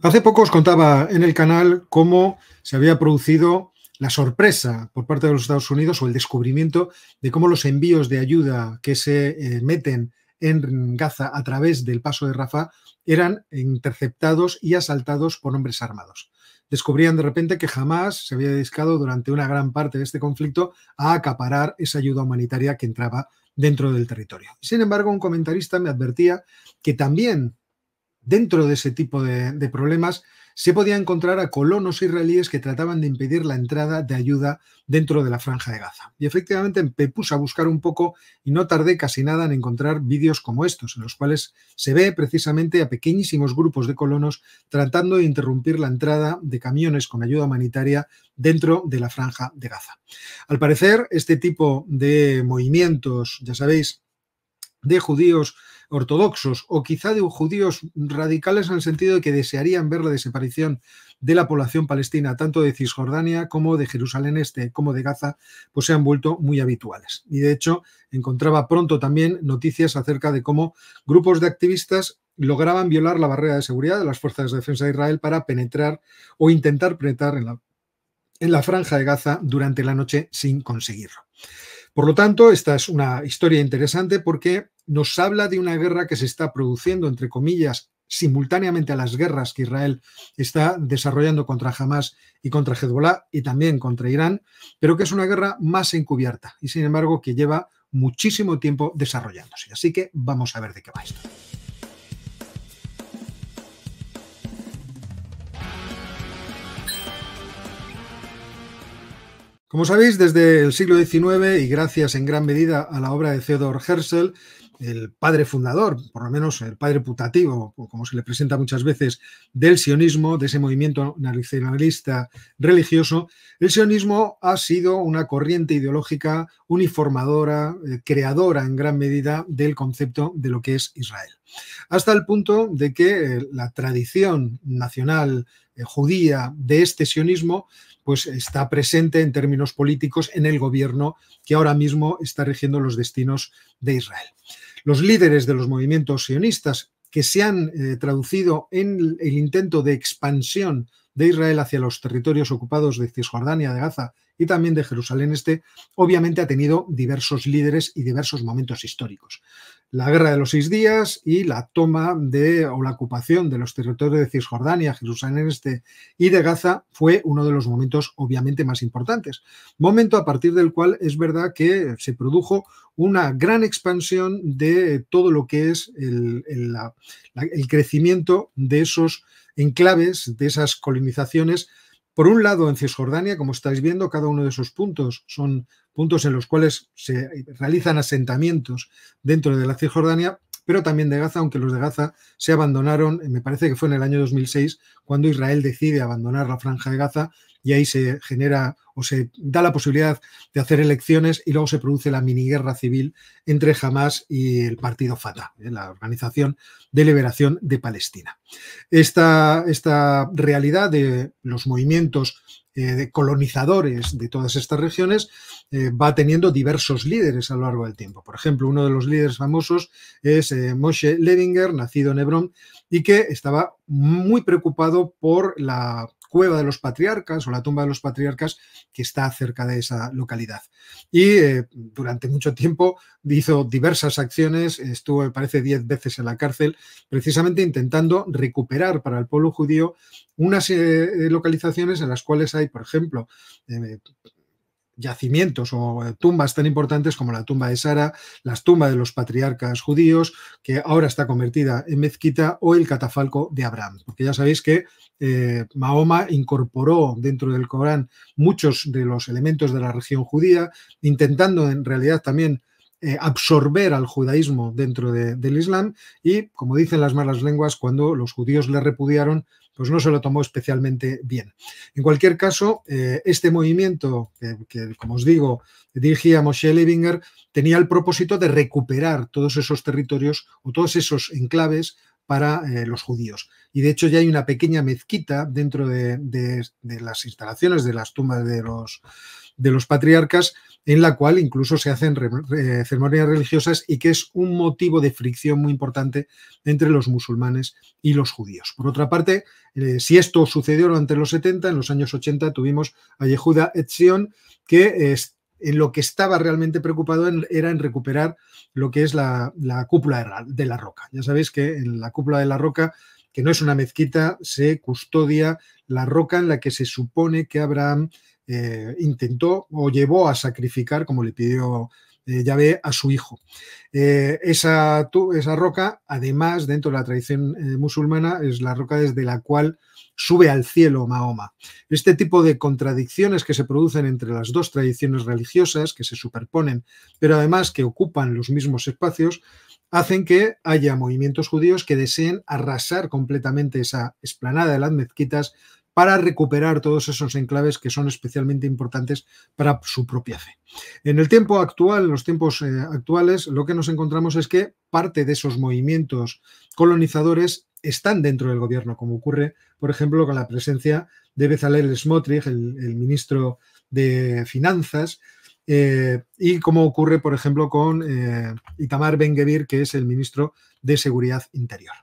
Hace poco os contaba en el canal cómo se había producido la sorpresa por parte de los Estados Unidos o el descubrimiento de cómo los envíos de ayuda que se eh, meten en Gaza a través del paso de Rafa eran interceptados y asaltados por hombres armados. Descubrían de repente que jamás se había dedicado durante una gran parte de este conflicto a acaparar esa ayuda humanitaria que entraba dentro del territorio. Sin embargo, un comentarista me advertía que también Dentro de ese tipo de, problemas se podía encontrar a colonos israelíes que trataban de impedir la entrada de ayuda dentro de la franja de Gaza. Y efectivamente me puse a buscar un poco y no tardé casi nada en encontrar vídeos como estos, en los cuales se ve precisamente a pequeñísimos grupos de colonos tratando de interrumpir la entrada de camiones con ayuda humanitaria dentro de la franja de Gaza. Al parecer, este tipo de movimientos, ya sabéis, de judíos ortodoxos o quizá de judíos radicales en el sentido de que desearían ver la desaparición de la población palestina, tanto de Cisjordania como de Jerusalén Este, como de Gaza, pues se han vuelto muy habituales. Y de hecho, encontraba pronto también noticias acerca de cómo grupos de activistas lograban violar la barrera de seguridad de las fuerzas de defensa de Israel para penetrar o intentar penetrar en la, en la franja de Gaza durante la noche sin conseguirlo. Por lo tanto, esta es una historia interesante porque nos habla de una guerra que se está produciendo, entre comillas, simultáneamente a las guerras que Israel está desarrollando contra Hamas y contra Hezbollah y también contra Irán, pero que es una guerra más encubierta y sin embargo que lleva muchísimo tiempo desarrollándose. Así que vamos a ver de qué va esto. Como sabéis, desde el siglo XIX y gracias en gran medida a la obra de Theodor Herzl, el padre fundador, por lo menos el padre putativo, como se le presenta muchas veces, del sionismo, de ese movimiento nacionalista religioso, el sionismo ha sido una corriente ideológica uniformadora, eh, creadora en gran medida del concepto de lo que es Israel hasta el punto de que eh, la tradición nacional eh, judía de este sionismo pues está presente en términos políticos en el gobierno que ahora mismo está regiendo los destinos de Israel. Los líderes de los movimientos sionistas que se han eh, traducido en el intento de expansión de Israel hacia los territorios ocupados de Cisjordania, de Gaza y también de Jerusalén Este, obviamente ha tenido diversos líderes y diversos momentos históricos la guerra de los seis días y la toma de o la ocupación de los territorios de Cisjordania, Jerusalén Este y de Gaza fue uno de los momentos obviamente más importantes. Momento a partir del cual es verdad que se produjo una gran expansión de todo lo que es el, el crecimiento de esos enclaves, de esas colonizaciones por un lado, en Cisjordania, como estáis viendo, cada uno de esos puntos son puntos en los cuales se realizan asentamientos dentro de la Cisjordania pero también de Gaza, aunque los de Gaza se abandonaron, eh, me parece que fue en el año 2006, cuando Israel decide abandonar la franja de Gaza y ahí se genera o se da la posibilidad de hacer elecciones y luego se produce la miniguerra civil entre Hamas y el partido Fatah, eh, la Organización de Liberación de Palestina. esta realidad de los movimientos eh, de colonizadores de todas estas regiones, eh, va teniendo diversos líderes a lo largo del tiempo. Por ejemplo, uno de los líderes famosos es eh, Moshe Levinger, nacido en Hebrón, y que estaba muy preocupado por la Cueva de los Patriarcas o la tumba de los Patriarcas, que está cerca de esa localidad. Y eh, durante mucho tiempo hizo diversas acciones, estuvo, me parece, diez veces en la cárcel, precisamente intentando recuperar para el pueblo judío unas eh, localizaciones en las cuales hay, por ejemplo, eh, yacimientos o eh, tumbas tan importantes como la tumba de Sara, las tumbas de los patriarcas judíos, que ahora está convertida en mezquita, o el catafalco de Abraham. Porque ya sabéis que eh, Mahoma incorporó dentro del Corán muchos de los elementos de la región judía, intentando en realidad también eh, absorber al judaísmo dentro del Islam y, como dicen las malas lenguas, cuando los judíos le repudiaron, pues no se lo tomó especialmente bien. En cualquier caso, eh, este movimiento que, como os digo, dirigía Moshe Levinger, tenía el propósito de recuperar todos esos territorios o todos esos enclaves para eh, los judíos. Y de hecho ya hay una pequeña mezquita dentro de, de las instalaciones de las tumbas de los de los patriarcas, en la cual incluso se hacen ceremonias religiosas y que es un motivo de fricción muy importante entre los musulmanes y los judíos. Por otra parte, eh, si esto sucedió durante los 70, en los años 80 tuvimos a Yehuda Etzion, que en lo que estaba realmente preocupado era en recuperar lo que es la, cúpula de la, de la roca. Ya sabéis que en la cúpula de la roca que no es una mezquita, se custodia la roca en la que se supone que Abraham eh, intentó o llevó a sacrificar, como le pidió eh, Yahvé, a su hijo. Eh, esa, esa, roca, además, dentro de la tradición musulmana, es la roca desde la cual sube al cielo Mahoma. Este tipo de contradicciones que se producen entre las dos tradiciones religiosas, que se superponen, pero además que ocupan los mismos espacios, hacen que haya movimientos judíos que deseen arrasar completamente esa explanada de las mezquitas para recuperar todos esos enclaves que son especialmente importantes para su propia fe. En el tiempo actual, en los tiempos eh, actuales, lo que nos encontramos es que parte de esos movimientos colonizadores están dentro del gobierno, como ocurre, por ejemplo, con la presencia de Bezalel Smotrich, el, ministro de Finanzas, eh, y como ocurre, por ejemplo, con eh, Itamar ben que es el ministro de Seguridad Interior.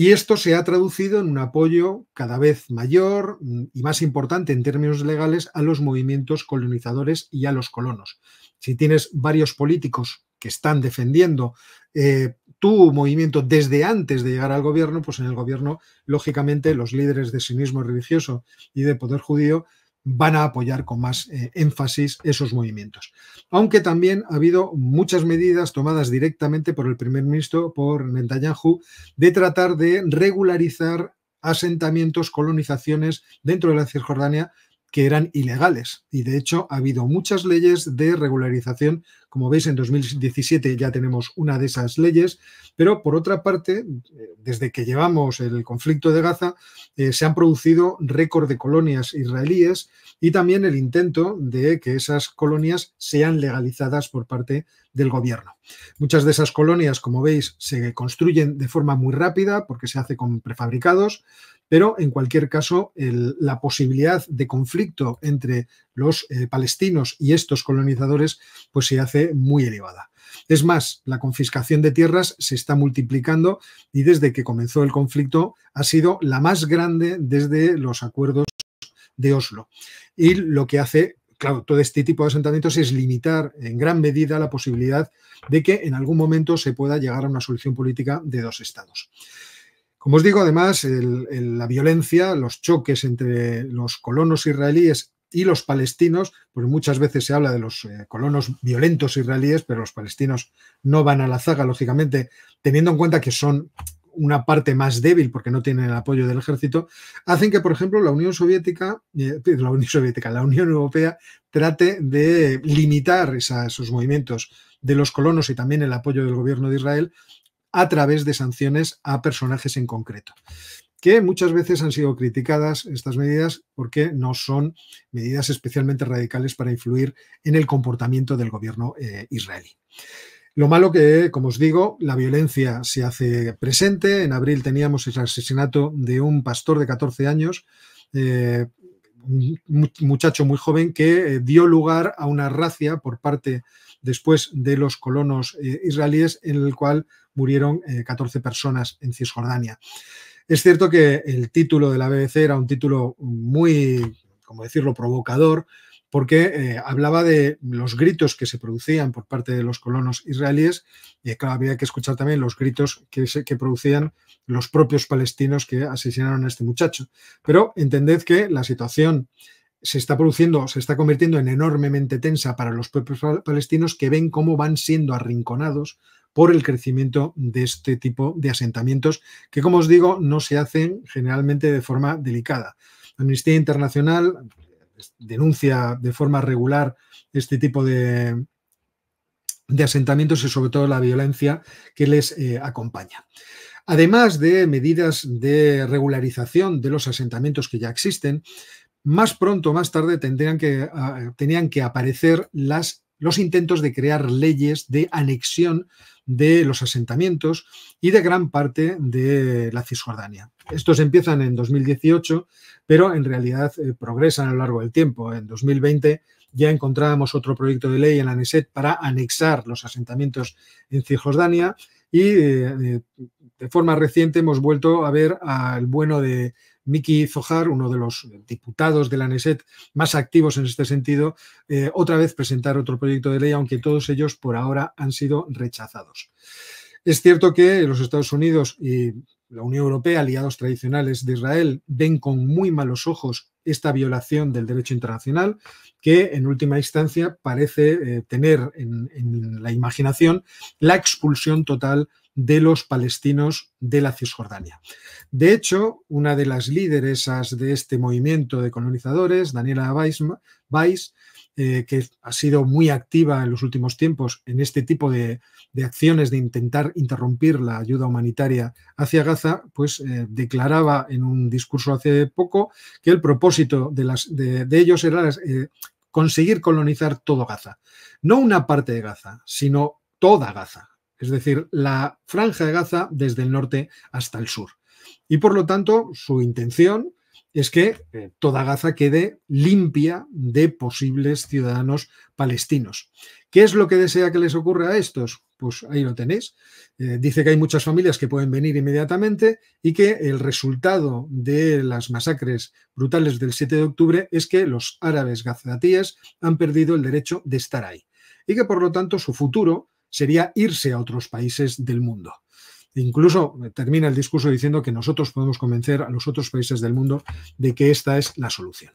Y esto se ha traducido en un apoyo cada vez mayor y más importante en términos legales a los movimientos colonizadores y a los colonos. Si tienes varios políticos que están defendiendo eh, tu movimiento desde antes de llegar al gobierno, pues en el gobierno, lógicamente, los líderes de sinismo religioso y de poder judío van a apoyar con más eh, énfasis esos movimientos. Aunque también ha habido muchas medidas tomadas directamente por el primer ministro, por Netanyahu, de tratar de regularizar asentamientos, colonizaciones dentro de la Cisjordania que eran ilegales. Y de hecho ha habido muchas leyes de regularización como veis, en 2017 ya tenemos una de esas leyes, pero por otra parte, eh, desde que llevamos el conflicto de Gaza, eh, se han producido récord de colonias israelíes y también el intento de que esas colonias sean legalizadas por parte del gobierno. Muchas de esas colonias, como veis, se construyen de forma muy rápida porque se hace con prefabricados, pero en cualquier caso la posibilidad de conflicto entre los eh, palestinos y estos colonizadores, pues se hace muy elevada. Es más, la confiscación de tierras se está multiplicando y desde que comenzó el conflicto ha sido la más grande desde los acuerdos de Oslo. Y lo que hace, claro, todo este tipo de asentamientos es limitar en gran medida la posibilidad de que en algún momento se pueda llegar a una solución política de dos estados. Como os digo, además, la violencia, los choques entre los colonos israelíes y los palestinos, porque muchas veces se habla de los eh, colonos violentos israelíes, pero los palestinos no van a la zaga, lógicamente, teniendo en cuenta que son una parte más débil porque no tienen el apoyo del ejército, hacen que, por ejemplo, la Unión Soviética, eh, la Unión Soviética, la Unión Europea trate de limitar esos movimientos de los colonos y también el apoyo del gobierno de Israel a través de sanciones a personajes en concreto que muchas veces han sido criticadas estas medidas porque no son medidas especialmente radicales para influir en el comportamiento del gobierno eh, israelí. Lo malo que, como os digo, la violencia se hace presente. En abril teníamos el asesinato de un pastor de 14 años, eh, un muchacho muy joven que eh, dio lugar a una racia por parte después de los colonos israelíes en el cual murieron 14 personas en Cisjordania. Es cierto que el título de la BBC era un título muy, como decirlo, provocador, porque eh, hablaba de los gritos que se producían por parte de los colonos israelíes y claro, había que escuchar también los gritos que, que producían los propios palestinos que asesinaron a este muchacho. Pero entended que la situación se está produciendo, se está convirtiendo en enormemente tensa para los propios palestinos que ven cómo van siendo arrinconados por el crecimiento de este tipo de asentamientos que, como os digo, no se hacen generalmente de forma delicada. La Amnistía Internacional denuncia de forma regular este tipo de, de asentamientos y sobre todo la violencia que les eh, acompaña. Además de medidas de regularización de los asentamientos que ya existen, más pronto o más tarde tendrían que, ah, tenían que aparecer las los intentos de crear leyes de anexión de los asentamientos y de gran parte de la Cisjordania. Estos empiezan en 2018, pero en realidad eh, progresan a lo largo del tiempo. En 2020 ya encontrábamos otro proyecto de ley en la Neset para anexar los asentamientos en Cisjordania y eh, eh, de forma reciente hemos vuelto a ver al bueno de Miki Zohar, uno de los diputados de la NESET más activos en este sentido, eh, otra vez presentar otro proyecto de ley, aunque todos ellos por ahora han sido rechazados. Es cierto que los Estados Unidos y la Unión Europea, aliados tradicionales de Israel, ven con muy malos ojos esta violación del derecho internacional, que en última instancia parece eh, tener en, en la imaginación la expulsión total de los palestinos de la Cisjordania. De hecho, una de las líderes de este movimiento de colonizadores, Daniela Weiss, eh, que ha sido muy activa en los últimos tiempos en este tipo de, acciones de intentar interrumpir la ayuda humanitaria hacia Gaza, pues eh, declaraba en un discurso hace poco que el propósito de, ellos era eh, conseguir colonizar todo Gaza. No una parte de Gaza, sino toda Gaza es decir, la franja de Gaza desde el norte hasta el sur. Y por lo tanto, su intención es que toda Gaza quede limpia de posibles ciudadanos palestinos. ¿Qué es lo que desea que les ocurra a estos? Pues ahí lo tenéis. Eh, dice que hay muchas familias que pueden venir inmediatamente y que el resultado de las masacres brutales del 7 de octubre es que los árabes gazatíes han perdido el derecho de estar ahí y que por lo tanto su futuro sería irse a otros países del mundo. Incluso eh, termina el discurso diciendo que nosotros podemos convencer a los otros países del mundo de que esta es la solución.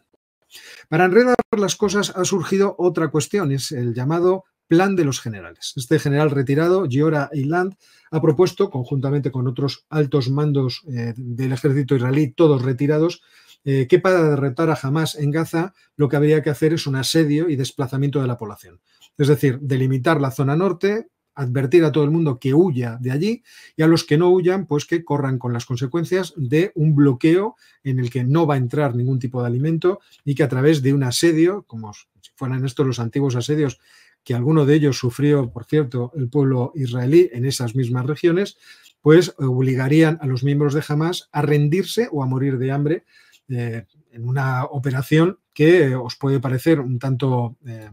Para enredar las cosas ha surgido otra cuestión, es el llamado plan de los generales. Este general retirado, Giora Eiland, ha propuesto, conjuntamente con otros altos mandos eh, del ejército israelí, todos retirados, eh, que para derrotar a Hamas en Gaza lo que habría que hacer es un asedio y desplazamiento de la población. Es decir, delimitar la zona norte, advertir a todo el mundo que huya de allí y a los que no huyan, pues que corran con las consecuencias de un bloqueo en el que no va a entrar ningún tipo de alimento y que a través de un asedio, como si fueran estos los antiguos asedios que alguno de ellos sufrió, por cierto, el pueblo israelí en esas mismas regiones, pues obligarían a los miembros de Hamas a rendirse o a morir de hambre eh, en una operación que os puede parecer un tanto... Eh,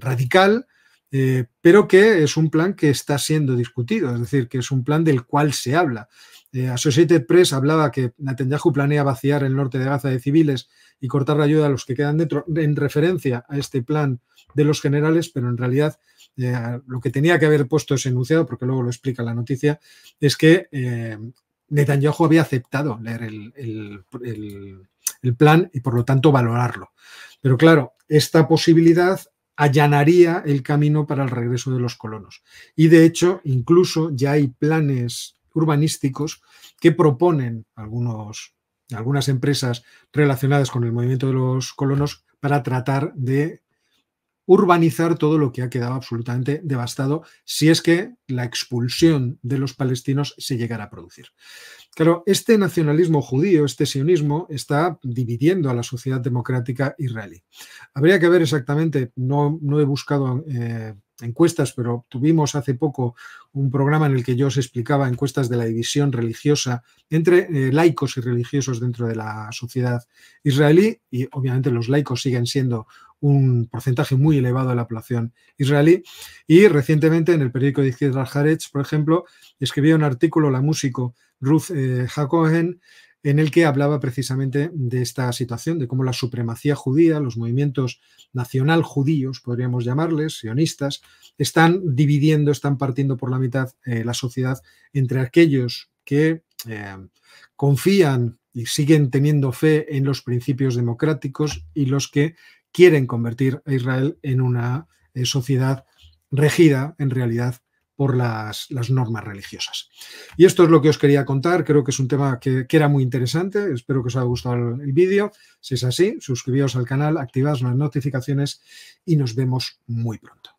radical, eh, pero que es un plan que está siendo discutido, es decir, que es un plan del cual se habla. Eh, Associated Press hablaba que Netanyahu planea vaciar el norte de Gaza de civiles y cortar la ayuda a los que quedan dentro, en referencia a este plan de los generales, pero en realidad eh, lo que tenía que haber puesto ese enunciado, porque luego lo explica la noticia, es que Netanyahu había aceptado leer el, el plan y por lo tanto valorarlo. Pero claro, esta posibilidad allanaría el camino para el regreso de los colonos. Y de hecho, incluso ya hay planes urbanísticos que proponen algunos, algunas empresas relacionadas con el movimiento de los colonos para tratar de urbanizar todo lo que ha quedado absolutamente devastado si es que la expulsión de los palestinos se llegara a producir. Claro, este nacionalismo judío, este sionismo, está dividiendo a la sociedad democrática israelí. Habría que ver exactamente, no, no he buscado... Eh, encuestas, pero tuvimos hace poco un programa en el que yo os explicaba encuestas de la división religiosa entre eh, laicos y religiosos dentro de la sociedad israelí y obviamente los laicos siguen siendo un porcentaje muy elevado de la población israelí. Y recientemente en el periódico de Izquierda Haaretz, por ejemplo, escribía un artículo la músico Ruth eh, Hakohen en el que hablaba precisamente de esta situación, de cómo la supremacía judía, los movimientos nacional judíos, podríamos llamarles, sionistas, están dividiendo, están partiendo por la mitad eh, la sociedad entre aquellos que eh, confían y siguen teniendo fe en los principios democráticos y los que quieren convertir a Israel en una eh, sociedad regida en realidad por las, normas religiosas. Y esto es lo que os quería contar. Creo que es un tema que, era muy interesante. Espero que os haya gustado el, vídeo. Si es así, suscribíos al canal, activad las notificaciones y nos vemos muy pronto.